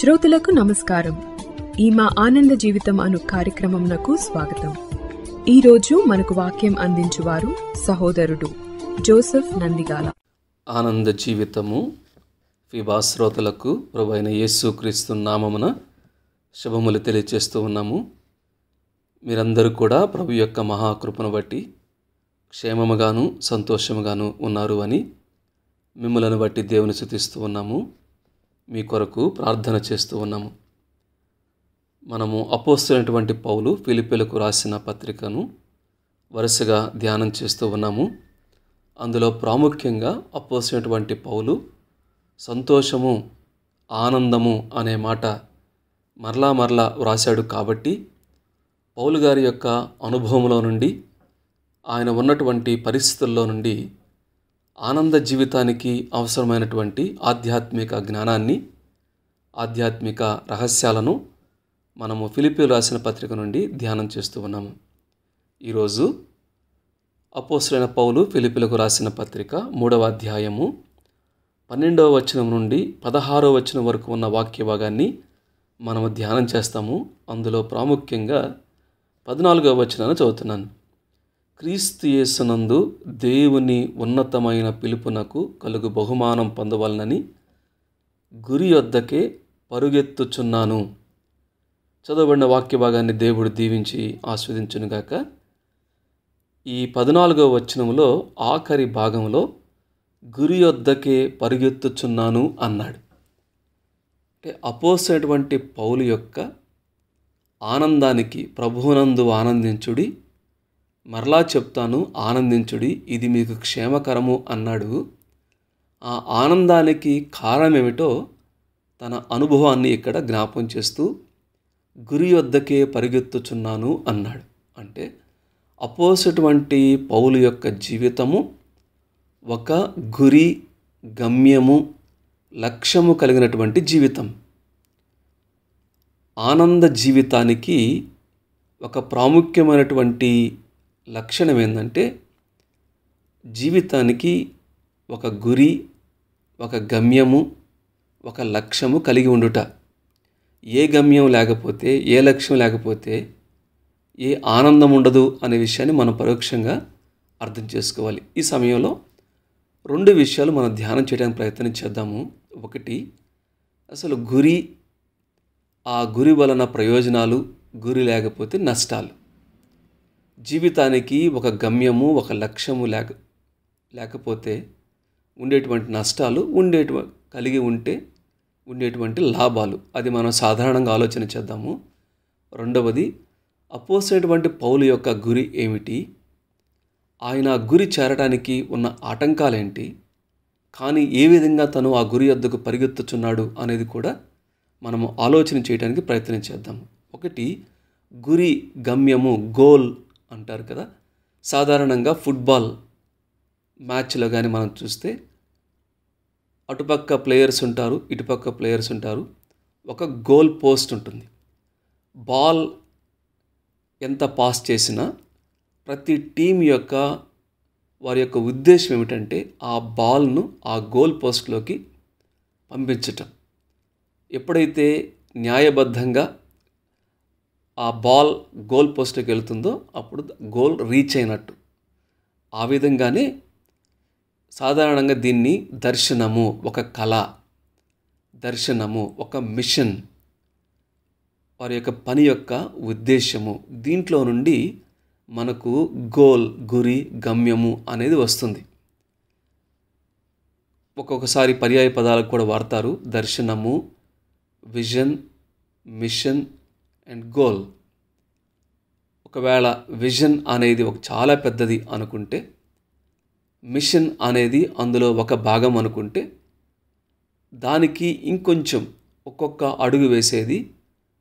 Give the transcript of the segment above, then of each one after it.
శ్రోతలకు నమస్కారం ఈ మా ఆనంద జీవితం అను కార్యక్రమమునకు స్వాగతం ఈరోజు మనకు వాక్యం అందించువారు సహోదరుడు జోసెఫ్ నందిగాల ఆనంద జీవితము ఫిబా శ్రోతలకు ప్రభు అయిన యేసుక్రీస్తు నామమున శుభములు తెలియచేస్తూ ఉన్నాము మీరందరూ కూడా ప్రభు యొక్క మహాకృపను బట్టి క్షేమముగాను సంతోషముగాను ఉన్నారు అని మిమ్మలను బట్టి దేవుని శుతిస్తూ ఉన్నాము మీ కొరకు ప్రార్థన చేస్తూ ఉన్నాము మనము అపోస్తున్నటువంటి పౌలు పిలిపిలకు రాసిన పత్రికను వరుసగా ధ్యానం చేస్తూ ఉన్నాము అందులో ప్రాముఖ్యంగా అపోసినటువంటి పౌలు సంతోషము ఆనందము అనే మాట మరలా మరలా వ్రాశాడు కాబట్టి పౌలు గారి యొక్క అనుభవంలో నుండి ఆయన ఉన్నటువంటి పరిస్థితుల్లో నుండి ఆనంద జీవితానికి అవసరమైనటువంటి ఆధ్యాత్మిక జ్ఞానాన్ని ఆధ్యాత్మిక రహస్యాలను మనము ఫిలిపి రాసిన పత్రిక నుండి ధ్యానం చేస్తూ ఉన్నాము ఈరోజు అపోసులైన పౌలు ఫిలిపిలకు రాసిన పత్రిక మూడవ అధ్యాయము పన్నెండవ వచనం నుండి పదహారవ వచనం వరకు ఉన్న వాక్య భాగాన్ని మనము ధ్యానం చేస్తాము అందులో ప్రాముఖ్యంగా పద్నాలుగవ వచనాన్ని చదువుతున్నాను క్రీస్తు యేసునందు దేవుని ఉన్నతమైన పిలుపునకు కలుగు బహుమానం పొందవలనని గురి వద్దకే పరుగెత్తుచున్నాను చదవబడిన వాక్య భాగాన్ని దేవుడు దీవించి ఆస్వాదించునుగాక ఈ పద్నాలుగవ వచనంలో ఆఖరి భాగంలో గురి వద్దకే పరుగెత్తుచున్నాను అన్నాడు అంటే అయినటువంటి పౌలు యొక్క ఆనందానికి ప్రభువునందు ఆనందించుడి మరలా చెప్తాను ఆనందించుడి ఇది మీకు క్షేమకరము అన్నాడు ఆ ఆనందానికి కారణమేమిటో తన అనుభవాన్ని ఇక్కడ జ్ఞాపం చేస్తూ గురి వద్దకే పరిగెత్తుచున్నాను అన్నాడు అంటే అపోసిటువంటి పౌలు యొక్క జీవితము ఒక గురి గమ్యము లక్ష్యము కలిగినటువంటి జీవితం ఆనంద జీవితానికి ఒక ప్రాముఖ్యమైనటువంటి లక్షణం ఏంటంటే జీవితానికి ఒక గురి ఒక గమ్యము ఒక లక్ష్యము కలిగి ఉండుట ఏ గమ్యం లేకపోతే ఏ లక్ష్యం లేకపోతే ఏ ఆనందం ఉండదు అనే విషయాన్ని మనం పరోక్షంగా అర్థం చేసుకోవాలి ఈ సమయంలో రెండు విషయాలు మనం ధ్యానం చేయడానికి ప్రయత్నం చేద్దాము ఒకటి అసలు గురి ఆ గురి వలన ప్రయోజనాలు గురి లేకపోతే నష్టాలు జీవితానికి ఒక గమ్యము ఒక లక్ష్యము లేక లేకపోతే ఉండేటువంటి నష్టాలు ఉండేటు కలిగి ఉంటే ఉండేటువంటి లాభాలు అది మనం సాధారణంగా ఆలోచన చేద్దాము రెండవది అపోసేటువంటి పౌలు యొక్క గురి ఏమిటి ఆయన గురి చేరడానికి ఉన్న ఆటంకాలేంటి కానీ ఏ విధంగా తను ఆ గురి వద్దకు పరిగెత్తుచున్నాడు అనేది కూడా మనము ఆలోచన చేయడానికి ప్రయత్నం చేద్దాము ఒకటి గురి గమ్యము గోల్ అంటారు కదా సాధారణంగా ఫుట్బాల్ మ్యాచ్లో కానీ మనం చూస్తే అటుపక్క ప్లేయర్స్ ఉంటారు ఇటుపక్క ప్లేయర్స్ ఉంటారు ఒక గోల్ పోస్ట్ ఉంటుంది బాల్ ఎంత పాస్ చేసినా ప్రతి టీం యొక్క వారి యొక్క ఉద్దేశం ఏమిటంటే ఆ బాల్ను ఆ గోల్ పోస్ట్లోకి పంపించటం ఎప్పుడైతే న్యాయబద్ధంగా ఆ బాల్ గోల్ పోస్ట్కి వెళ్తుందో అప్పుడు గోల్ రీచ్ అయినట్టు ఆ విధంగానే సాధారణంగా దీన్ని దర్శనము ఒక కళ దర్శనము ఒక మిషన్ వారి యొక్క పని యొక్క ఉద్దేశము దీంట్లో నుండి మనకు గోల్ గురి గమ్యము అనేది వస్తుంది ఒక్కొక్కసారి పర్యాయ పదాలకు కూడా వాడతారు దర్శనము విజన్ మిషన్ అండ్ గోల్ ఒకవేళ విజన్ అనేది ఒక చాలా పెద్దది అనుకుంటే మిషన్ అనేది అందులో ఒక భాగం అనుకుంటే దానికి ఇంకొంచెం ఒక్కొక్క అడుగు వేసేది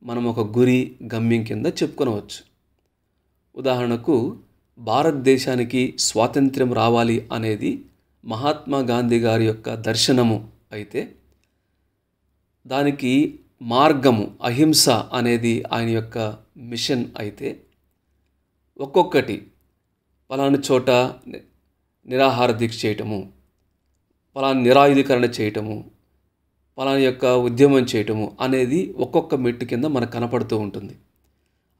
మనం ఒక గురి గమ్యం కింద చెప్పుకొనవచ్చు ఉదాహరణకు భారతదేశానికి స్వాతంత్ర్యం రావాలి అనేది మహాత్మా గాంధీ గారి యొక్క దర్శనము అయితే దానికి మార్గము అహింస అనేది ఆయన యొక్క మిషన్ అయితే ఒక్కొక్కటి పలాని చోట నిరాహార దీక్ష చేయటము పలాని నిరాయుధీకరణ చేయటము పలాని యొక్క ఉద్యమం చేయటము అనేది ఒక్కొక్క మెట్టు కింద మనకు కనపడుతూ ఉంటుంది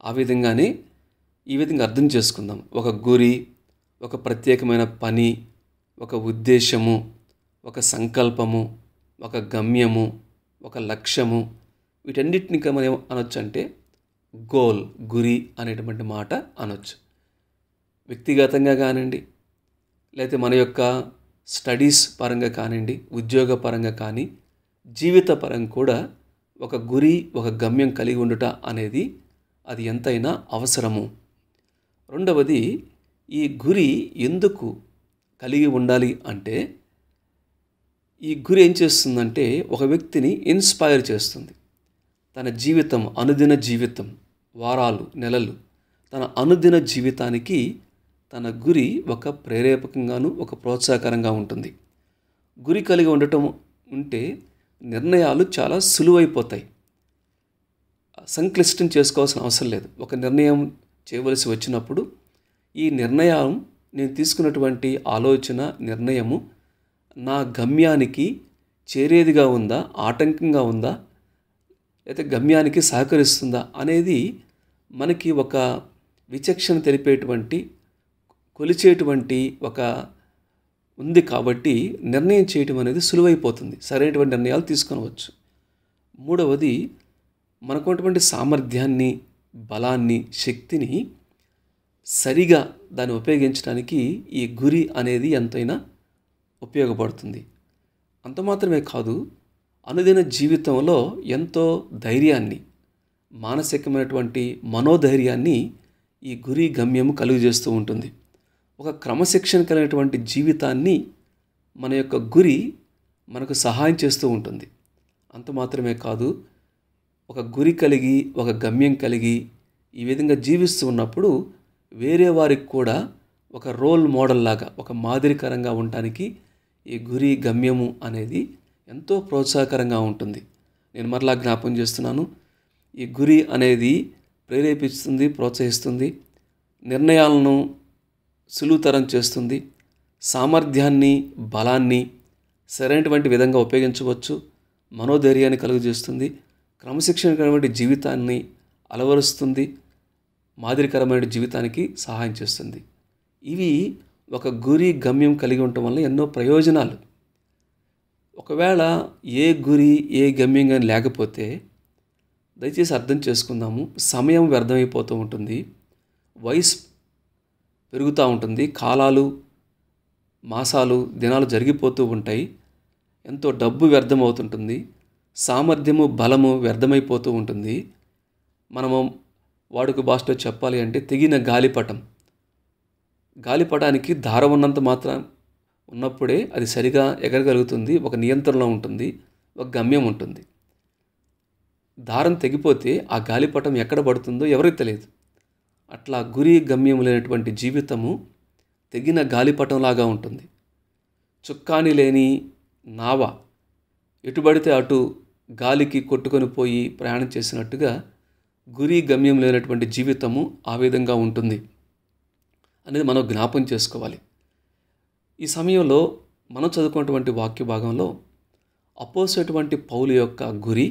ఆ విధంగానే ఈ విధంగా అర్థం చేసుకుందాం ఒక గురి ఒక ప్రత్యేకమైన పని ఒక ఉద్దేశము ఒక సంకల్పము ఒక గమ్యము ఒక లక్ష్యము వీటన్నిటిని ఇంకా మనం అనొచ్చు అంటే గోల్ గురి అనేటువంటి మాట అనొచ్చు వ్యక్తిగతంగా కానివ్వండి లేకపోతే మన యొక్క స్టడీస్ పరంగా కానివ్వండి ఉద్యోగ పరంగా కానీ జీవిత పరంగా కూడా ఒక గురి ఒక గమ్యం కలిగి ఉండుట అనేది అది ఎంతైనా అవసరము రెండవది ఈ గురి ఎందుకు కలిగి ఉండాలి అంటే ఈ గురి ఏం చేస్తుందంటే ఒక వ్యక్తిని ఇన్స్పైర్ చేస్తుంది తన జీవితం అనుదిన జీవితం వారాలు నెలలు తన అనుదిన జీవితానికి తన గురి ఒక ప్రేరేపకంగాను ఒక ప్రోత్సాహకరంగా ఉంటుంది గురి కలిగి ఉండటం ఉంటే నిర్ణయాలు చాలా సులువైపోతాయి సంక్లిష్టం చేసుకోవాల్సిన అవసరం లేదు ఒక నిర్ణయం చేయవలసి వచ్చినప్పుడు ఈ నిర్ణయం నేను తీసుకున్నటువంటి ఆలోచన నిర్ణయము నా గమ్యానికి చేరేదిగా ఉందా ఆటంకంగా ఉందా అయితే గమ్యానికి సహకరిస్తుందా అనేది మనకి ఒక విచక్షణ తెలిపేటువంటి కొలిచేటువంటి ఒక ఉంది కాబట్టి నిర్ణయం చేయటం అనేది సులువైపోతుంది సరైనటువంటి నిర్ణయాలు తీసుకొనవచ్చు మూడవది మనకున్నటువంటి సామర్థ్యాన్ని బలాన్ని శక్తిని సరిగా దాన్ని ఉపయోగించడానికి ఈ గురి అనేది ఎంతైనా ఉపయోగపడుతుంది అంత మాత్రమే కాదు అనుదిన జీవితంలో ఎంతో ధైర్యాన్ని మానసికమైనటువంటి మనోధైర్యాన్ని ఈ గురి గమ్యము కలుగజేస్తూ ఉంటుంది ఒక క్రమశిక్షణ కలిగినటువంటి జీవితాన్ని మన యొక్క గురి మనకు సహాయం చేస్తూ ఉంటుంది అంత మాత్రమే కాదు ఒక గురి కలిగి ఒక గమ్యం కలిగి ఈ విధంగా జీవిస్తూ ఉన్నప్పుడు వేరే వారికి కూడా ఒక రోల్ మోడల్ లాగా ఒక మాదిరికరంగా ఉండటానికి ఈ గురి గమ్యము అనేది ఎంతో ప్రోత్సాహకరంగా ఉంటుంది నేను మరలా జ్ఞాపం చేస్తున్నాను ఈ గురి అనేది ప్రేరేపిస్తుంది ప్రోత్సహిస్తుంది నిర్ణయాలను సులువుతరం చేస్తుంది సామర్థ్యాన్ని బలాన్ని సరైనటువంటి విధంగా ఉపయోగించవచ్చు మనోధైర్యాన్ని కలుగజేస్తుంది కలిగినటువంటి జీవితాన్ని అలవరుస్తుంది మాదిరికరమైన జీవితానికి సహాయం చేస్తుంది ఇవి ఒక గురి గమ్యం కలిగి ఉండటం వల్ల ఎన్నో ప్రయోజనాలు ఒకవేళ ఏ గురి ఏ గమ్యం కానీ లేకపోతే దయచేసి అర్థం చేసుకుందాము సమయం వ్యర్థమైపోతూ ఉంటుంది వయసు పెరుగుతూ ఉంటుంది కాలాలు మాసాలు దినాలు జరిగిపోతూ ఉంటాయి ఎంతో డబ్బు వ్యర్థమవుతుంటుంది సామర్థ్యము బలము వ్యర్థమైపోతూ ఉంటుంది మనము వాడుక భాషలో చెప్పాలి అంటే తెగిన గాలిపటం గాలిపటానికి ధార ఉన్నంత మాత్రం ఉన్నప్పుడే అది సరిగా ఎగరగలుగుతుంది ఒక నియంత్రణలో ఉంటుంది ఒక గమ్యం ఉంటుంది దారం తెగిపోతే ఆ గాలిపటం ఎక్కడ పడుతుందో ఎవరికి తెలియదు అట్లా గురి గమ్యం లేనటువంటి జీవితము తెగిన గాలిపటంలాగా ఉంటుంది చుక్కాని లేని నావ ఎటుబడితే అటు గాలికి కొట్టుకొని పోయి ప్రయాణం చేసినట్టుగా గురి గమ్యం లేనటువంటి జీవితము ఆ విధంగా ఉంటుంది అనేది మనం జ్ఞాపం చేసుకోవాలి ఈ సమయంలో మనం చదువుకున్నటువంటి వాక్య భాగంలో అపోసేటువంటి పౌలు యొక్క గురి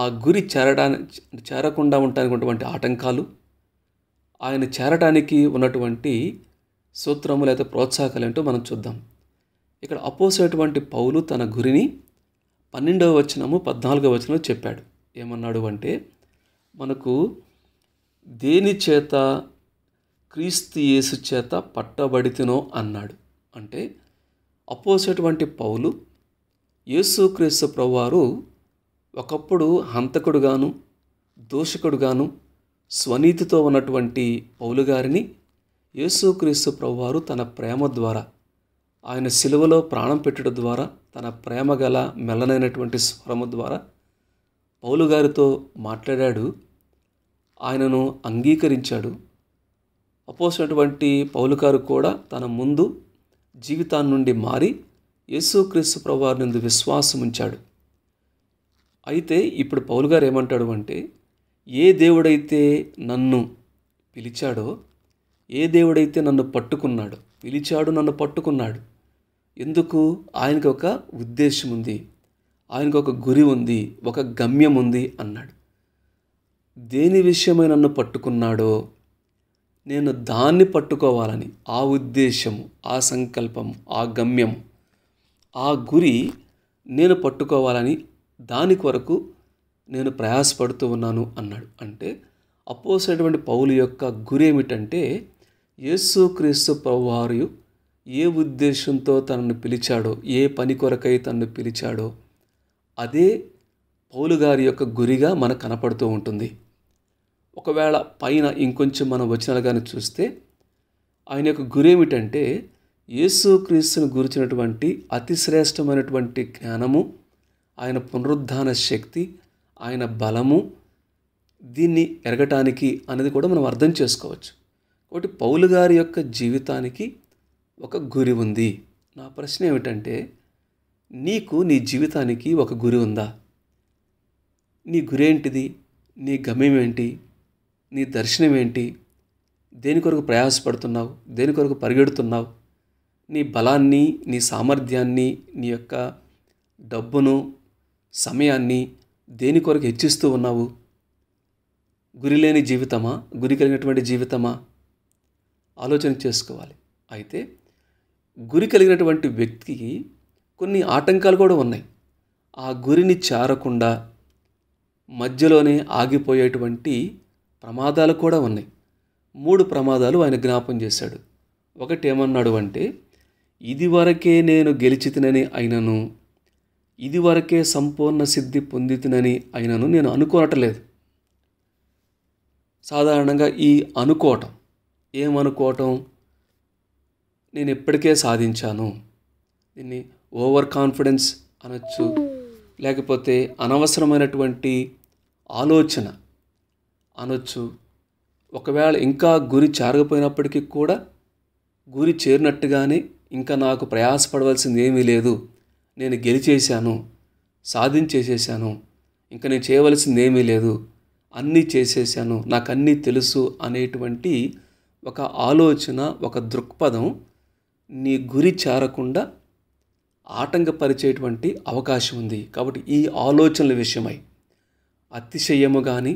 ఆ గురి చేరడానికి చేరకుండా ఉండటానికి ఆటంకాలు ఆయన చేరడానికి ఉన్నటువంటి సూత్రము లేదా ప్రోత్సాహకాలు ఏంటో మనం చూద్దాం ఇక్కడ అపోసేటువంటి పౌలు తన గురిని పన్నెండవ వచనము పద్నాలుగవ వచనము చెప్పాడు ఏమన్నాడు అంటే మనకు దేని చేత క్రీస్తు యేసు చేత పట్టబడితినో అన్నాడు అంటే అపోసేటువంటి పౌలు క్రీస్తు ప్రవారు ఒకప్పుడు హంతకుడుగాను దోషకుడుగాను స్వనీతితో ఉన్నటువంటి పౌలు గారిని యేసుక్రీస్తు ప్రవారు తన ప్రేమ ద్వారా ఆయన శిలువలో ప్రాణం పెట్టడం ద్వారా తన ప్రేమ గల మెల్లనైనటువంటి స్వరము ద్వారా పౌలు గారితో మాట్లాడాడు ఆయనను అంగీకరించాడు అపోసినటువంటి పౌలు గారు కూడా తన ముందు జీవితాన్ని నుండి మారి యేసుక్రీస్తు ప్రభువారి నుండి విశ్వాసం ఉంచాడు అయితే ఇప్పుడు పౌలు గారు ఏమంటాడు అంటే ఏ దేవుడైతే నన్ను పిలిచాడో ఏ దేవుడైతే నన్ను పట్టుకున్నాడు పిలిచాడు నన్ను పట్టుకున్నాడు ఎందుకు ఆయనకు ఒక ఉద్దేశం ఉంది ఆయనకు ఒక గురి ఉంది ఒక గమ్యం ఉంది అన్నాడు దేని విషయమై నన్ను పట్టుకున్నాడో నేను దాన్ని పట్టుకోవాలని ఆ ఉద్దేశము ఆ సంకల్పం ఆ గమ్యం ఆ గురి నేను పట్టుకోవాలని దాని కొరకు నేను ప్రయాసపడుతూ ఉన్నాను అన్నాడు అంటే అపోసైనటువంటి పౌలు యొక్క గురి ఏమిటంటే యేసుక్రీస్తు ప్రభువారు ఏ ఉద్దేశంతో తనను పిలిచాడో ఏ పని కొరకై తనను పిలిచాడో అదే పౌలు గారి యొక్క గురిగా మనకు కనపడుతూ ఉంటుంది ఒకవేళ పైన ఇంకొంచెం మనం వచనాలు కానీ చూస్తే ఆయన యొక్క గురి ఏమిటంటే యేసుక్రీస్తును గురించినటువంటి శ్రేష్టమైనటువంటి జ్ఞానము ఆయన పునరుద్ధాన శక్తి ఆయన బలము దీన్ని ఎరగటానికి అనేది కూడా మనం అర్థం చేసుకోవచ్చు కాబట్టి పౌలు గారి యొక్క జీవితానికి ఒక గురి ఉంది నా ప్రశ్న ఏమిటంటే నీకు నీ జీవితానికి ఒక గురి ఉందా నీ గురేంటిది నీ గమ్యం ఏంటి నీ దర్శనం ఏంటి దేని కొరకు ప్రయాసపడుతున్నావు దేని కొరకు పరిగెడుతున్నావు నీ బలాన్ని నీ సామర్థ్యాన్ని నీ యొక్క డబ్బును సమయాన్ని దేని కొరకు హెచ్చిస్తూ ఉన్నావు గురి లేని జీవితమా గురి కలిగినటువంటి జీవితమా ఆలోచన చేసుకోవాలి అయితే గురి కలిగినటువంటి వ్యక్తికి కొన్ని ఆటంకాలు కూడా ఉన్నాయి ఆ గురిని చేరకుండా మధ్యలోనే ఆగిపోయేటువంటి ప్రమాదాలు కూడా ఉన్నాయి మూడు ప్రమాదాలు ఆయన జ్ఞాపం చేశాడు ఒకటి ఏమన్నాడు అంటే ఇదివరకే నేను గెలిచితినని అయినను ఇదివరకే సంపూర్ణ సిద్ధి పొందితినని అయినను నేను అనుకోనట్లేదు సాధారణంగా ఈ అనుకోవటం ఏమనుకోవటం నేను ఇప్పటికే సాధించాను దీన్ని ఓవర్ కాన్ఫిడెన్స్ అనొచ్చు లేకపోతే అనవసరమైనటువంటి ఆలోచన అనొచ్చు ఒకవేళ ఇంకా గురి చేరకపోయినప్పటికీ కూడా గురి చేరినట్టుగానే ఇంకా నాకు ప్రయాసపడవలసింది ఏమీ లేదు నేను గెలిచేశాను సాధించేసేసాను ఇంకా నేను చేయవలసింది ఏమీ లేదు అన్నీ చేసేసాను నాకు అన్నీ తెలుసు అనేటువంటి ఒక ఆలోచన ఒక దృక్పథం నీ గురి చేరకుండా ఆటంకపరిచేటువంటి అవకాశం ఉంది కాబట్టి ఈ ఆలోచనల విషయమై అతిశయము కానీ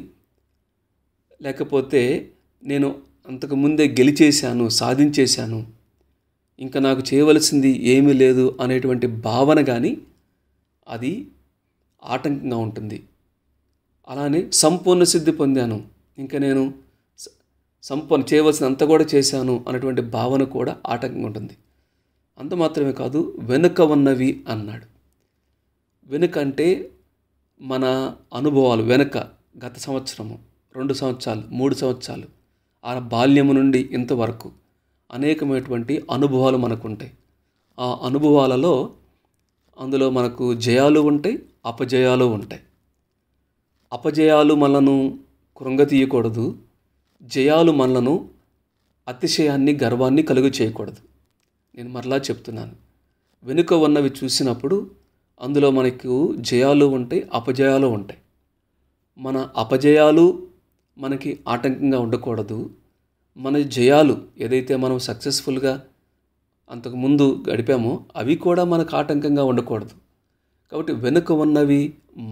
లేకపోతే నేను అంతకు ముందే గెలిచేశాను సాధించేశాను ఇంకా నాకు చేయవలసింది ఏమీ లేదు అనేటువంటి భావన కానీ అది ఆటంకంగా ఉంటుంది అలానే సంపూర్ణ సిద్ధి పొందాను ఇంకా నేను సంపూర్ణ చేయవలసిన అంత కూడా చేశాను అనేటువంటి భావన కూడా ఆటంకంగా ఉంటుంది అంత మాత్రమే కాదు వెనుక ఉన్నవి అన్నాడు వెనుక అంటే మన అనుభవాలు వెనుక గత సంవత్సరము రెండు సంవత్సరాలు మూడు సంవత్సరాలు ఆ బాల్యము నుండి ఇంతవరకు అనేకమైనటువంటి అనుభవాలు మనకు ఉంటాయి ఆ అనుభవాలలో అందులో మనకు జయాలు ఉంటాయి అపజయాలు ఉంటాయి అపజయాలు మనను కృంగతీయకూడదు జయాలు మనలను అతిశయాన్ని గర్వాన్ని కలుగు చేయకూడదు నేను మరలా చెప్తున్నాను వెనుక ఉన్నవి చూసినప్పుడు అందులో మనకు జయాలు ఉంటాయి అపజయాలు ఉంటాయి మన అపజయాలు మనకి ఆటంకంగా ఉండకూడదు మన జయాలు ఏదైతే మనం సక్సెస్ఫుల్గా అంతకుముందు గడిపామో అవి కూడా మనకు ఆటంకంగా ఉండకూడదు కాబట్టి వెనుక ఉన్నవి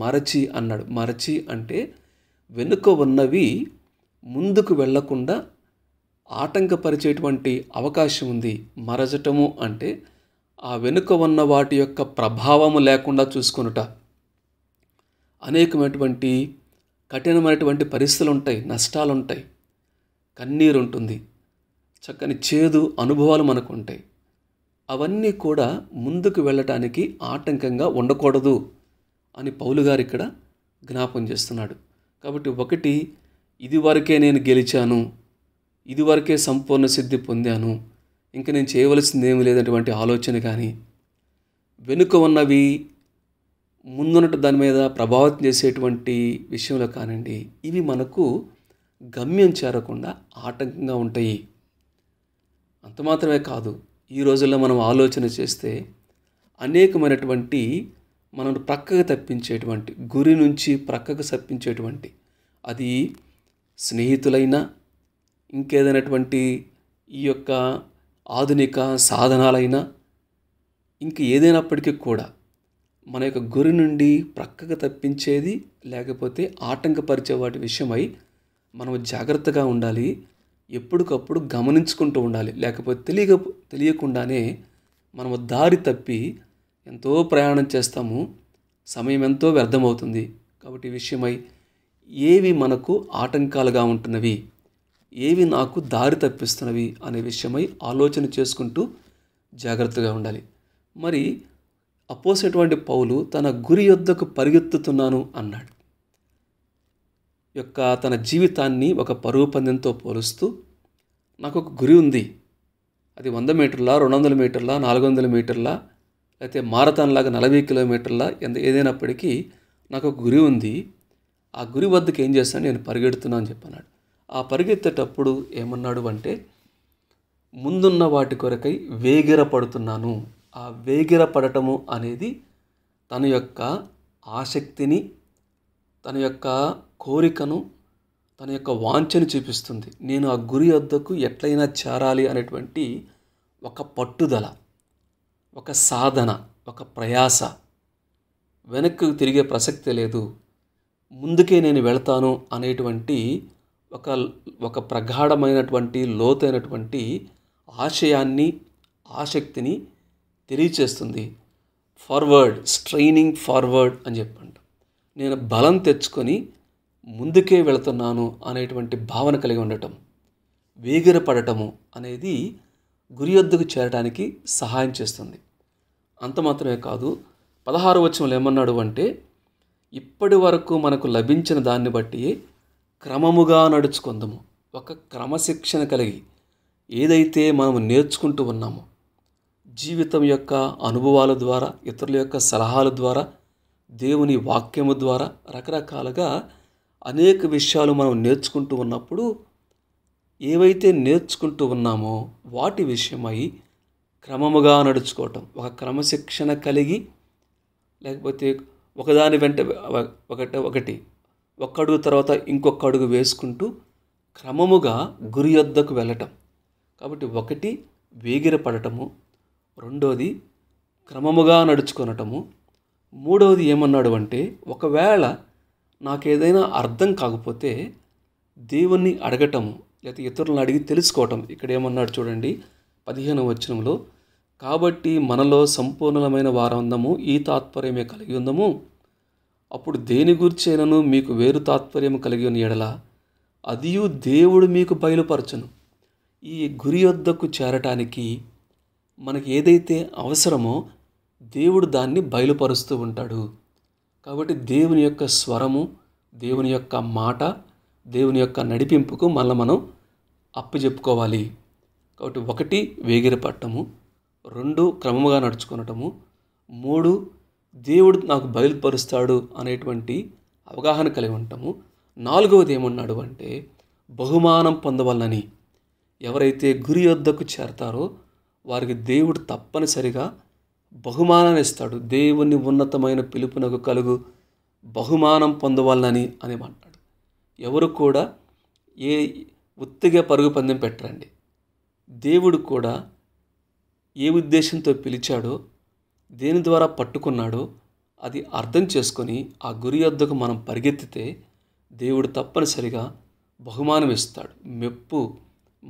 మరచి అన్నాడు మరచి అంటే వెనుక ఉన్నవి ముందుకు వెళ్లకుండా ఆటంకపరిచేటువంటి అవకాశం ఉంది మరచటము అంటే ఆ వెనుక ఉన్న వాటి యొక్క ప్రభావము లేకుండా చూసుకొనుట అనేకమైనటువంటి కఠినమైనటువంటి పరిస్థితులు ఉంటాయి నష్టాలు ఉంటాయి కన్నీరు ఉంటుంది చక్కని చేదు అనుభవాలు మనకు ఉంటాయి అవన్నీ కూడా ముందుకు వెళ్ళటానికి ఆటంకంగా ఉండకూడదు అని పౌలు గారు ఇక్కడ జ్ఞాపం చేస్తున్నాడు కాబట్టి ఒకటి ఇది వరకే నేను గెలిచాను ఇదివరకే సంపూర్ణ సిద్ధి పొందాను ఇంకా నేను చేయవలసింది ఏమి లేదంటే ఆలోచన కానీ వెనుక ఉన్నవి ముందున్నట్టు దాని మీద ప్రభావితం చేసేటువంటి విషయంలో కానివ్వండి ఇవి మనకు గమ్యం చేరకుండా ఆటంకంగా ఉంటాయి అంత మాత్రమే కాదు ఈ రోజుల్లో మనం ఆలోచన చేస్తే అనేకమైనటువంటి మనను ప్రక్కకు తప్పించేటువంటి గురి నుంచి ప్రక్కకు తప్పించేటువంటి అది స్నేహితులైనా ఇంకేదైనటువంటి ఈ యొక్క ఆధునిక సాధనాలైనా ఇంక ఏదైనప్పటికీ కూడా మన యొక్క గురి నుండి ప్రక్కకు తప్పించేది లేకపోతే ఆటంకపరిచే వాటి విషయమై మనం జాగ్రత్తగా ఉండాలి ఎప్పటికప్పుడు గమనించుకుంటూ ఉండాలి లేకపోతే తెలియక తెలియకుండానే మనం దారి తప్పి ఎంతో ప్రయాణం చేస్తాము సమయం ఎంతో వ్యర్థమవుతుంది కాబట్టి విషయమై ఏవి మనకు ఆటంకాలుగా ఉంటున్నవి ఏవి నాకు దారి తప్పిస్తున్నవి అనే విషయమై ఆలోచన చేసుకుంటూ జాగ్రత్తగా ఉండాలి మరి అపోసేటువంటి పౌలు తన గురి యొద్దకు పరిగెత్తుతున్నాను అన్నాడు యొక్క తన జీవితాన్ని ఒక పరుగు పందెంతో పోలుస్తూ నాకు ఒక గురి ఉంది అది వంద మీటర్ల రెండు వందల మీటర్ల నాలుగు వందల మీటర్ల లేకపోతే మారథాన్ లాగా నలభై కిలోమీటర్ల ఎంత ఏదైనప్పటికీ నాకు ఒక గురి ఉంది ఆ గురి వద్దకు ఏం చేస్తాను నేను పరిగెడుతున్నా అని చెప్పన్నాడు ఆ పరిగెత్తేటప్పుడు ఏమన్నాడు అంటే ముందున్న వాటి కొరకై వేగిర పడుతున్నాను ఆ వేగిర పడటము అనేది తన యొక్క ఆసక్తిని తన యొక్క కోరికను తన యొక్క వాంఛను చూపిస్తుంది నేను ఆ గురి వద్దకు ఎట్లయినా చేరాలి అనేటువంటి ఒక పట్టుదల ఒక సాధన ఒక ప్రయాస వెనక్కి తిరిగే ప్రసక్తి లేదు ముందుకే నేను వెళతాను అనేటువంటి ఒక ఒక ప్రగాఢమైనటువంటి లోతైనటువంటి ఆశయాన్ని ఆసక్తిని తెలియచేస్తుంది ఫార్వర్డ్ స్ట్రైనింగ్ ఫార్వర్డ్ అని చెప్పండి నేను బలం తెచ్చుకొని ముందుకే వెళుతున్నాను అనేటువంటి భావన కలిగి ఉండటం వేగిరపడటము అనేది గురి వద్దకు చేరడానికి సహాయం చేస్తుంది అంత మాత్రమే కాదు పదహారు వచ్చంలో ఏమన్నాడు అంటే ఇప్పటి వరకు మనకు లభించిన దాన్ని బట్టి క్రమముగా నడుచుకుందాము ఒక క్రమశిక్షణ కలిగి ఏదైతే మనము నేర్చుకుంటూ ఉన్నామో జీవితం యొక్క అనుభవాల ద్వారా ఇతరుల యొక్క సలహాల ద్వారా దేవుని వాక్యము ద్వారా రకరకాలుగా అనేక విషయాలు మనం నేర్చుకుంటూ ఉన్నప్పుడు ఏవైతే నేర్చుకుంటూ ఉన్నామో వాటి విషయమై క్రమముగా నడుచుకోవటం ఒక క్రమశిక్షణ కలిగి లేకపోతే ఒకదాని వెంట ఒకటి ఒకటి ఒక్కడుగు తర్వాత ఇంకొక అడుగు వేసుకుంటూ క్రమముగా గురి వద్దకు వెళ్ళటం కాబట్టి ఒకటి వేగిరపడటము రెండోది క్రమముగా నడుచుకొనటము మూడవది ఏమన్నాడు అంటే ఒకవేళ నాకేదైనా అర్థం కాకపోతే దేవుణ్ణి అడగటము లేకపోతే ఇతరులను అడిగి తెలుసుకోవటం ఇక్కడ ఏమన్నాడు చూడండి పదిహేను వచనంలో కాబట్టి మనలో సంపూర్ణమైన వారందము ఈ తాత్పర్యమే కలిగి ఉందము అప్పుడు దేని గురిచైనను మీకు వేరు తాత్పర్యం కలిగి ఉన్న ఎడల అదియు దేవుడు మీకు బయలుపరచను ఈ గురి వద్దకు చేరటానికి మనకి ఏదైతే అవసరమో దేవుడు దాన్ని బయలుపరుస్తూ ఉంటాడు కాబట్టి దేవుని యొక్క స్వరము దేవుని యొక్క మాట దేవుని యొక్క నడిపింపుకు మళ్ళీ మనం అప్పు చెప్పుకోవాలి కాబట్టి ఒకటి వేగిరి పట్టము రెండు క్రమముగా నడుచుకునటము మూడు దేవుడు నాకు బయలుపరుస్తాడు అనేటువంటి అవగాహన కలిగి ఉంటాము నాలుగవది ఏమన్నాడు అంటే బహుమానం పొందవలనని ఎవరైతే గురి యొద్దకు చేరతారో వారికి దేవుడు తప్పనిసరిగా బహుమానాన్ని ఇస్తాడు దేవుని ఉన్నతమైన పిలుపునకు కలుగు బహుమానం పొందవాలని అని అంటాడు ఎవరు కూడా ఏ ఉత్తిగా పరుగు పందెం పెట్టరండి దేవుడు కూడా ఏ ఉద్దేశంతో పిలిచాడో దేని ద్వారా పట్టుకున్నాడో అది అర్థం చేసుకొని ఆ గురి వద్దకు మనం పరిగెత్తితే దేవుడు తప్పనిసరిగా బహుమానం ఇస్తాడు మెప్పు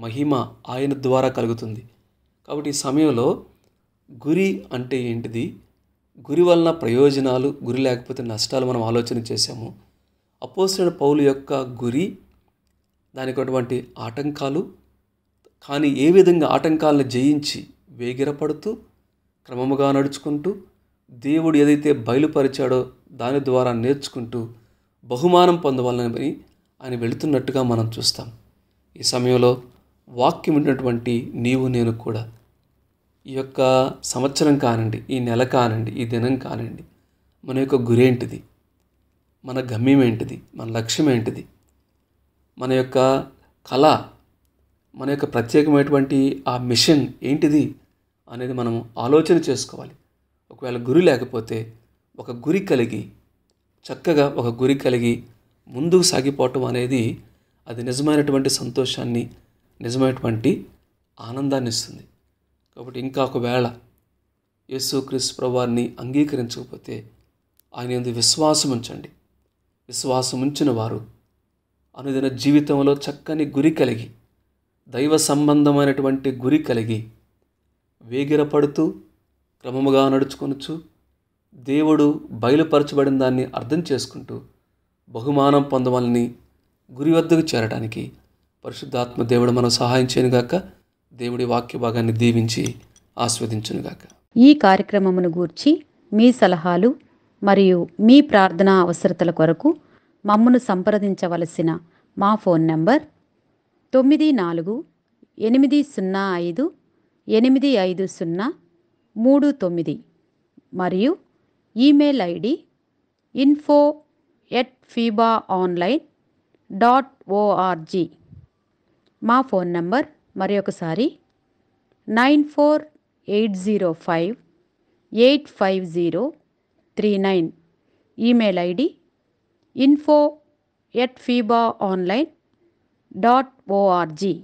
మహిమ ఆయన ద్వారా కలుగుతుంది కాబట్టి ఈ సమయంలో గురి అంటే ఏంటిది గురి వలన ప్రయోజనాలు గురి లేకపోతే నష్టాలు మనం ఆలోచన చేశాము అపోసిన పౌలు యొక్క గురి దానికి ఉన్నటువంటి ఆటంకాలు కానీ ఏ విధంగా ఆటంకాలను జయించి వేగిరపడుతూ క్రమముగా నడుచుకుంటూ దేవుడు ఏదైతే బయలుపరిచాడో దాని ద్వారా నేర్చుకుంటూ బహుమానం పొందవాలని ఆయన వెళుతున్నట్టుగా మనం చూస్తాం ఈ సమయంలో వాక్యం ఉన్నటువంటి నీవు నేను కూడా ఈ యొక్క సంవత్సరం కానండి ఈ నెల కానండి ఈ దినం కానండి మన యొక్క గురేంటిది మన గమ్యం ఏంటిది మన లక్ష్యం ఏంటిది మన యొక్క కళ మన యొక్క ప్రత్యేకమైనటువంటి ఆ మిషన్ ఏంటిది అనేది మనం ఆలోచన చేసుకోవాలి ఒకవేళ గురి లేకపోతే ఒక గురి కలిగి చక్కగా ఒక గురి కలిగి ముందుకు సాగిపోవటం అనేది అది నిజమైనటువంటి సంతోషాన్ని నిజమైనటువంటి ఆనందాన్ని ఇస్తుంది కాబట్టి ఇంకా ఒకవేళ క్రీస్తు ప్రభువారిని అంగీకరించకపోతే ఆయన ఎందు విశ్వాసం ఉంచండి విశ్వాసం ఉంచిన వారు అనుదిన జీవితంలో చక్కని గురి కలిగి దైవ సంబంధమైనటువంటి గురి కలిగి వేగిరపడుతూ క్రమముగా నడుచుకొనొచ్చు దేవుడు బయలుపరచబడిన దాన్ని అర్థం చేసుకుంటూ బహుమానం పొందవాలని గురి వద్దకు చేరడానికి పరిశుద్ధాత్మ దేవుడు మనం సహాయం చేయనుగాక దేవుడి వాక్య భాగాన్ని దీవించి ఆస్వాదించునుగాక ఈ కార్యక్రమమును గూర్చి మీ సలహాలు మరియు మీ ప్రార్థనా అవసరతల కొరకు మమ్మను సంప్రదించవలసిన మా ఫోన్ నంబర్ తొమ్మిది నాలుగు ఎనిమిది సున్నా ఐదు ఎనిమిది ఐదు సున్నా మూడు తొమ్మిది మరియు email ID info at FIBA online dot O R G మా ఫోన్ నంబర్ మరి ఒకసారి nine four eight zero five eight five zero three nine email ID info at FIBA online dot ORG